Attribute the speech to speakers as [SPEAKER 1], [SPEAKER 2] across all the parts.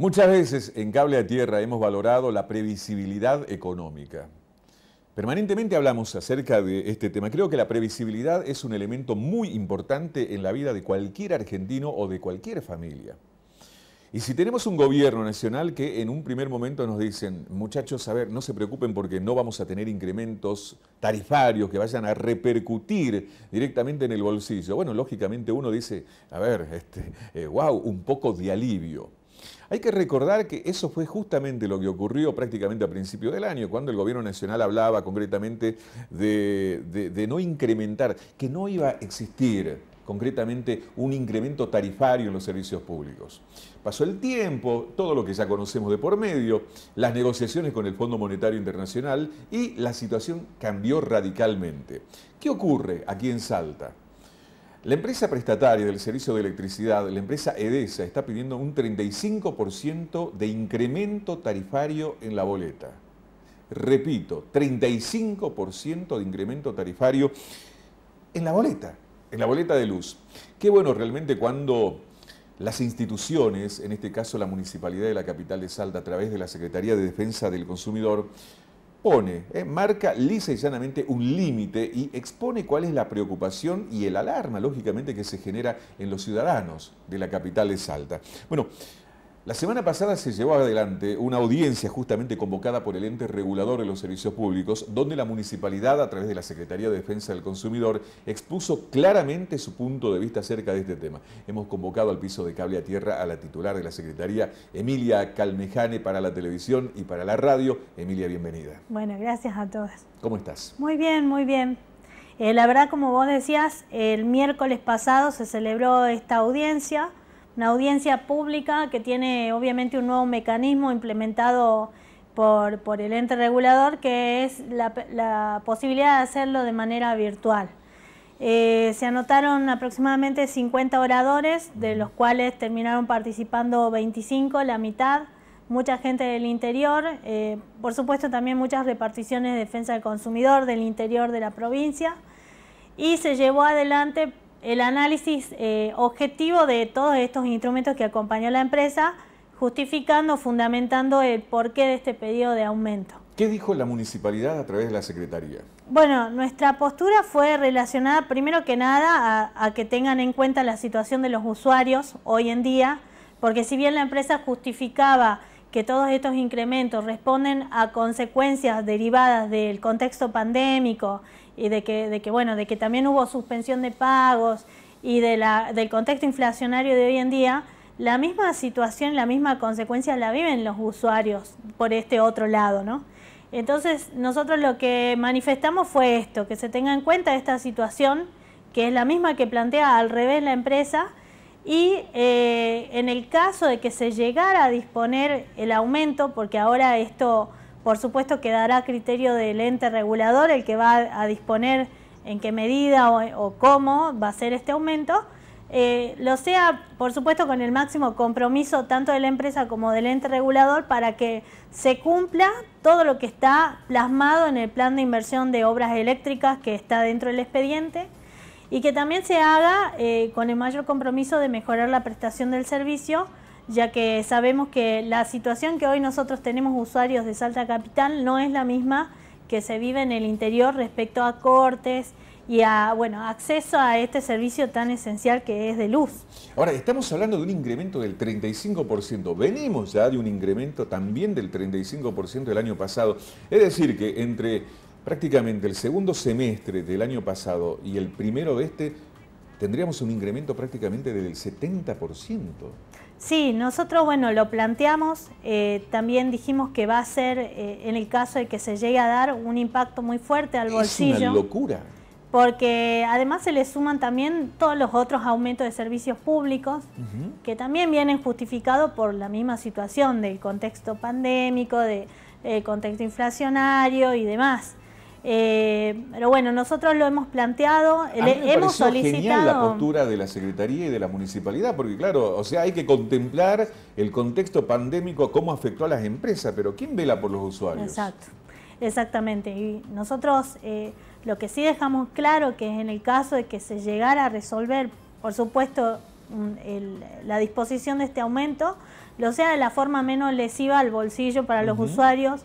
[SPEAKER 1] Muchas veces en Cable a Tierra hemos valorado la previsibilidad económica. Permanentemente hablamos acerca de este tema. Creo que la previsibilidad es un elemento muy importante en la vida de cualquier argentino o de cualquier familia. Y si tenemos un gobierno nacional que en un primer momento nos dicen, muchachos, a ver, no se preocupen porque no vamos a tener incrementos tarifarios que vayan a repercutir directamente en el bolsillo. Bueno, lógicamente uno dice, a ver, este, wow, eh, un poco de alivio. Hay que recordar que eso fue justamente lo que ocurrió prácticamente a principio del año, cuando el gobierno nacional hablaba concretamente de, no incrementar, que no iba a existir concretamente un incremento tarifario en los servicios públicos. Pasó el tiempo, todo lo que ya conocemos de por medio, las negociaciones con el Fondo Monetario Internacional y la situación cambió radicalmente. ¿Qué ocurre aquí en Salta? La empresa prestataria del servicio de electricidad, la empresa EDESA, está pidiendo un 35% de incremento tarifario en la boleta. Repito, 35% de incremento tarifario en la boleta, en la boleta de luz. Qué bueno realmente cuando las instituciones, en este caso la Municipalidad de la Capital de Salta, a través de la Secretaría de Defensa del Consumidor, pone, eh, marca lisa y llanamente un límite y expone cuál es la preocupación y el alarma, lógicamente, que se genera en los ciudadanos de la capital de Salta. Bueno, la semana pasada se llevó adelante una audiencia justamente convocada por el ente regulador de los servicios públicos, donde la municipalidad, a través de la Secretaría de Defensa del Consumidor, expuso claramente su punto de vista acerca de este tema. Hemos convocado al piso de cable a tierra a la titular de la Secretaría, Emilia Calmejane, para la televisión y para la radio. Emilia, bienvenida.
[SPEAKER 2] Bueno, gracias a todos. ¿Cómo estás? Muy bien, muy bien. Eh, la verdad, como vos decías, el miércoles pasado se celebró esta audiencia una audiencia pública que tiene obviamente un nuevo mecanismo implementado por, el ente regulador, que es la, posibilidad de hacerlo de manera virtual. Eh, se anotaron aproximadamente 50 oradores, de los cuales terminaron participando 25, la mitad, mucha gente del interior, eh, por supuesto también muchas reparticiones de defensa del consumidor del interior de la provincia, y se llevó adelante el análisis eh, objetivo de todos estos instrumentos que acompañó la empresa, justificando, fundamentando el porqué de este pedido de aumento.
[SPEAKER 1] ¿Qué dijo la municipalidad a través de la Secretaría?
[SPEAKER 2] Bueno, nuestra postura fue relacionada primero que nada a que tengan en cuenta la situación de los usuarios hoy en día, porque si bien la empresa justificaba que todos estos incrementos responden a consecuencias derivadas del contexto pandémico y de que, de que, bueno, de que también hubo suspensión de pagos y del contexto inflacionario de hoy en día, la misma situación, la misma consecuencia la viven los usuarios por este otro lado, ¿no? Entonces, nosotros lo que manifestamos fue esto, que se tenga en cuenta esta situación, que es la misma que plantea al revés la empresa, y eh, en el caso de que se llegara a disponer el aumento, porque ahora esto por supuesto quedará a criterio del ente regulador el que va a disponer en qué medida o, cómo va a ser este aumento. Eh, lo sea, por supuesto, con el máximo compromiso tanto de la empresa como del ente regulador para que se cumpla todo lo que está plasmado en el plan de inversión de obras eléctricas que está dentro del expediente y que también se haga eh, con el mayor compromiso de mejorar la prestación del servicio ya que sabemos que la situación que hoy nosotros tenemos usuarios de Salta Capital no es la misma que se vive en el interior respecto a cortes y a bueno, acceso a este servicio tan esencial que es de luz.
[SPEAKER 1] Ahora, estamos hablando de un incremento del 35%. Venimos ya de un incremento también del 35% del año pasado. Es decir, que entre prácticamente el segundo semestre del año pasado y el primero de este, tendríamos un incremento prácticamente del 70%.
[SPEAKER 2] Sí, nosotros bueno, lo planteamos, eh, también dijimos que va a ser, eh, en el caso de que se llegue a dar, un impacto muy fuerte al bolsillo. una locura. Porque además se le suman también todos los otros aumentos de servicios públicos, que también vienen justificados por la misma situación del contexto pandémico, del contexto inflacionario y demás. Eh, pero bueno, nosotros lo hemos planteado, hemos solicitado. la
[SPEAKER 1] postura de la Secretaría y de la Municipalidad, porque claro, o sea, hay que contemplar el contexto pandémico, cómo afectó a las empresas, pero ¿quién vela por los usuarios? Exacto,
[SPEAKER 2] exactamente. Y nosotros eh, lo que sí dejamos claro que es en el caso de que se llegara a resolver, por supuesto, la disposición de este aumento, lo sea de la forma menos lesiva al bolsillo para los usuarios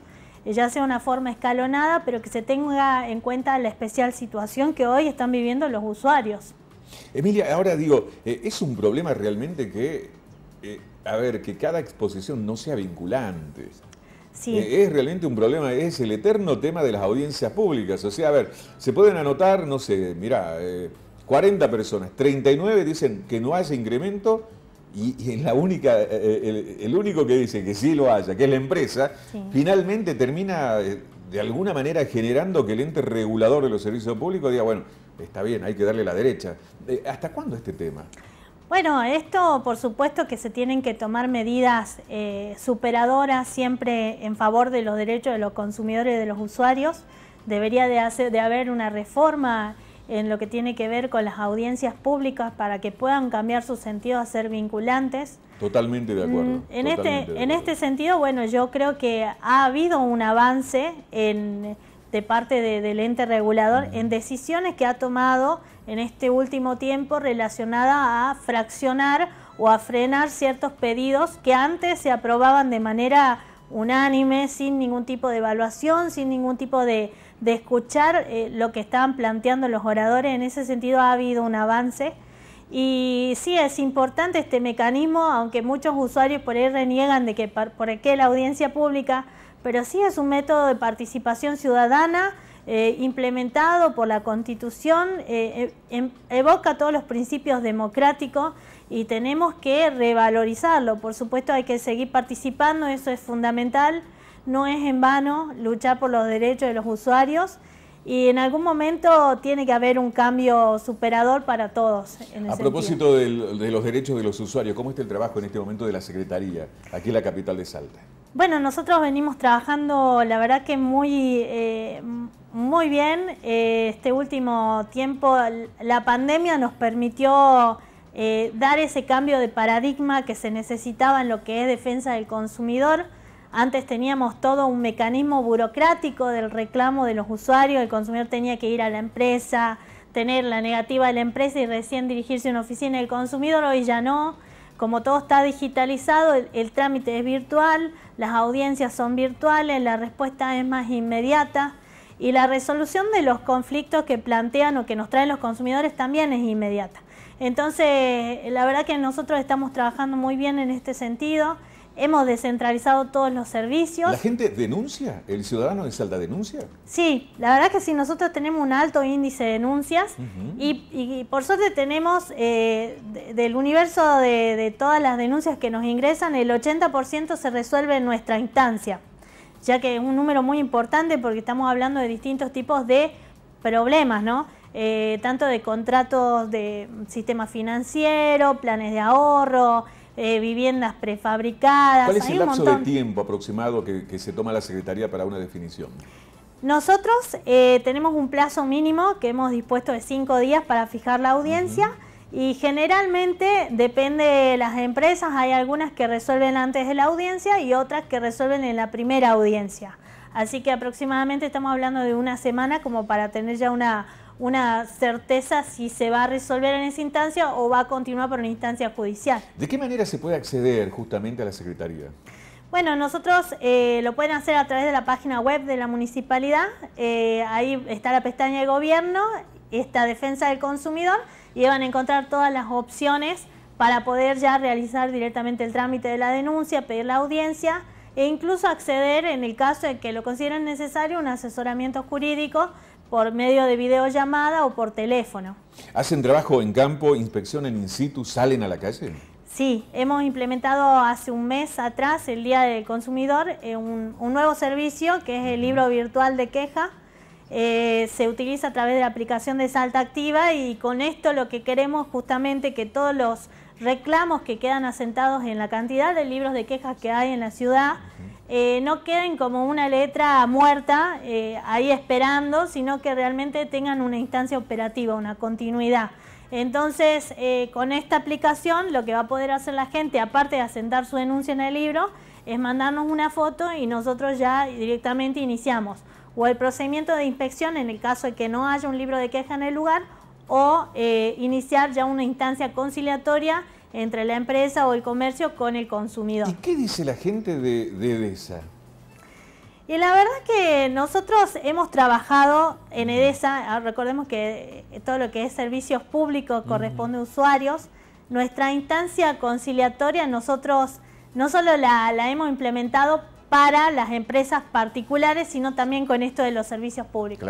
[SPEAKER 2] ya sea una forma escalonada, pero que se tenga en cuenta la especial situación que hoy están viviendo los usuarios.
[SPEAKER 1] Emilia, ahora digo, eh, es un problema realmente que, eh, a ver, que cada exposición no sea vinculante. Sí. Eh, es realmente un problema, es el eterno tema de las audiencias públicas. O sea, a ver, se pueden anotar, no sé, mira, 40 personas, 39 dicen que no haya incremento y, la única, eh, eh, el, único que dice que sí lo haya, que es la empresa, finalmente termina eh, de alguna manera generando que el ente regulador de los servicios públicos diga, bueno, está bien, hay que darle la derecha. ¿Hasta cuándo este tema?
[SPEAKER 2] Bueno, esto por supuesto que se tienen que tomar medidas superadoras siempre en favor de los derechos de los consumidores y de los usuarios. Debería de, hacer, de haber una reforma en lo que tiene que ver con las audiencias públicas para que puedan cambiar su sentido a ser vinculantes.
[SPEAKER 1] Totalmente de mm, acuerdo. En, este, en
[SPEAKER 2] este sentido, bueno, yo creo que ha habido un avance en, de parte del ente regulador en decisiones que ha tomado en este último tiempo relacionada a fraccionar o a frenar ciertos pedidos que antes se aprobaban de manera unánime, sin ningún tipo de evaluación, sin ningún tipo de, escuchar eh, lo que estaban planteando los oradores. En ese sentido ha habido un avance. Y sí, es importante este mecanismo, aunque muchos usuarios por ahí reniegan de que por qué la audiencia pública, pero sí es un método de participación ciudadana eh, implementado por la Constitución eh, eh, em, evoca todos los principios democráticos y tenemos que revalorizarlo. Por supuesto hay que seguir participando, eso es fundamental, no es en vano luchar por los derechos de los usuarios y en algún momento tiene que haber un cambio superador para todos. a propósito
[SPEAKER 1] de los derechos de los usuarios, ¿cómo está el trabajo en este momento de la Secretaría, aquí en la capital de Salta?
[SPEAKER 2] Bueno, nosotros venimos trabajando, la verdad que muy, eh, muy bien. Eh, este último tiempo, la pandemia nos permitió eh, dar ese cambio de paradigma que se necesitaba en lo que es defensa del consumidor. Antes teníamos todo un mecanismo burocrático del reclamo de los usuarios, el consumidor tenía que ir a la empresa, tener la negativa de la empresa y recién dirigirse a una oficina del consumidor, hoy ya no como todo está digitalizado, el, trámite es virtual, las audiencias son virtuales, la respuesta es más inmediata y la resolución de los conflictos que plantean o que nos traen los consumidores también es inmediata. Entonces, la verdad que nosotros estamos trabajando muy bien en este sentido. Hemos descentralizado todos los servicios. ¿La
[SPEAKER 1] gente denuncia? ¿El ciudadano de Salda denuncia?
[SPEAKER 2] Sí, la verdad que sí, nosotros tenemos un alto índice de denuncias y, por suerte tenemos eh, del universo de, todas las denuncias que nos ingresan, el 80% se resuelve en nuestra instancia, ya que es un número muy importante porque estamos hablando de distintos tipos de problemas, ¿no? Eh, tanto de contratos de mm, sistema financiero, planes de ahorro, eh, viviendas prefabricadas. ¿Cuál es el lapso de
[SPEAKER 1] tiempo aproximado que, se toma la Secretaría para una definición?
[SPEAKER 2] Nosotros eh, tenemos un plazo mínimo que hemos dispuesto de cinco días para fijar la audiencia. Y generalmente depende de las empresas, hay algunas que resuelven antes de la audiencia y otras que resuelven en la primera audiencia. Así que aproximadamente estamos hablando de una semana como para tener ya una, una certeza si se va a resolver en esa instancia o va a continuar por una instancia judicial.
[SPEAKER 1] ¿De qué manera se puede acceder justamente a la Secretaría?
[SPEAKER 2] Bueno, nosotros eh, lo pueden hacer a través de la página web de la municipalidad. Eh, ahí está la pestaña de gobierno, está defensa del consumidor y van a encontrar todas las opciones para poder ya realizar directamente el trámite de la denuncia, pedir la audiencia e incluso acceder, en el caso de que lo consideren necesario, un asesoramiento jurídico por medio de videollamada o por teléfono.
[SPEAKER 1] ¿Hacen trabajo en campo, inspección en in situ, salen a la calle?
[SPEAKER 2] Sí, hemos implementado hace un mes atrás, el Día del Consumidor, eh, un, nuevo servicio que es el libro virtual de queja. Eh, se utiliza a través de la aplicación de Salta Activa y con esto lo que queremos justamente que todos los reclamos que quedan asentados en la cantidad de libros de quejas que hay en la ciudad eh, no queden como una letra muerta eh, ahí esperando, sino que realmente tengan una instancia operativa, una continuidad. Entonces, eh, con esta aplicación lo que va a poder hacer la gente, aparte de asentar su denuncia en el libro, es mandarnos una foto y nosotros ya directamente iniciamos o el procedimiento de inspección en el caso de que no haya un libro de queja en el lugar o iniciar ya una instancia conciliatoria entre la empresa o el comercio con el consumidor. ¿Y
[SPEAKER 1] qué dice la gente de, EDESA?
[SPEAKER 2] Y la verdad que nosotros hemos trabajado en EDESA, ah, recordemos que eh, todo lo que es servicios públicos corresponde a usuarios. Nuestra instancia conciliatoria nosotros no solo la, hemos implementado para las empresas particulares, sino también con esto de los servicios públicos.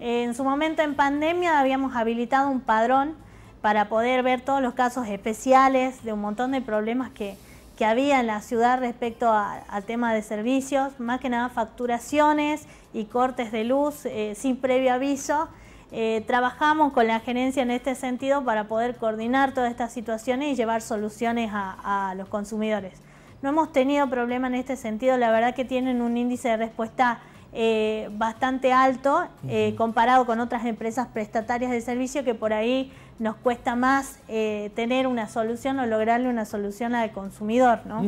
[SPEAKER 2] En su momento en pandemia habíamos habilitado un padrón para poder ver todos los casos especiales de un montón de problemas que, había en la ciudad respecto al tema de servicios, más que nada facturaciones y cortes de luz eh, sin previo aviso. Eh, trabajamos con la gerencia en este sentido para poder coordinar todas estas situaciones y llevar soluciones a, a los consumidores. No hemos tenido problema en este sentido, la verdad que tienen un índice de respuesta eh, bastante alto eh, comparado con otras empresas prestatarias de servicio que por ahí nos cuesta más eh, tener una solución o lograrle una solución al consumidor. ¿no?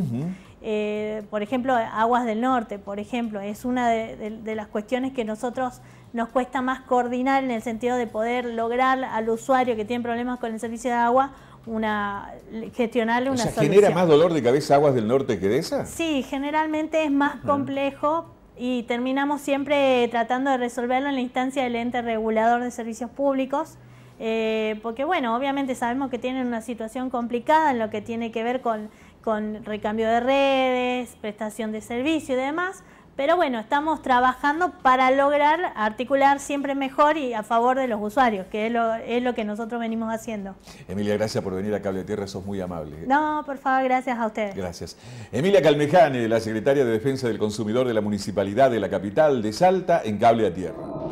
[SPEAKER 2] por ejemplo, Aguas del Norte, por ejemplo, es una de, las cuestiones que nosotros nos cuesta más coordinar en el sentido de poder lograr al usuario que tiene problemas con el servicio de agua una gestionarle una solución. ¿Genera más
[SPEAKER 1] dolor de cabeza Aguas del Norte que de esa?
[SPEAKER 2] Sí, generalmente es más complejo, y terminamos siempre tratando de resolverlo en la instancia del ente regulador de servicios públicos, eh, porque bueno, obviamente sabemos que tienen una situación complicada en lo que tiene que ver con, con recambio de redes, prestación de servicio y demás, pero bueno, estamos trabajando para lograr articular siempre mejor y a favor de los usuarios, que es lo, que nosotros venimos haciendo.
[SPEAKER 1] Emilia, gracias por venir a Cable Tierra, sos muy amable. ¿eh?
[SPEAKER 2] No, por favor, gracias a ustedes.
[SPEAKER 1] Gracias. Emilia Calmejane, la secretaria de Defensa del Consumidor de la Municipalidad de la Capital de Salta, en Cable a Tierra.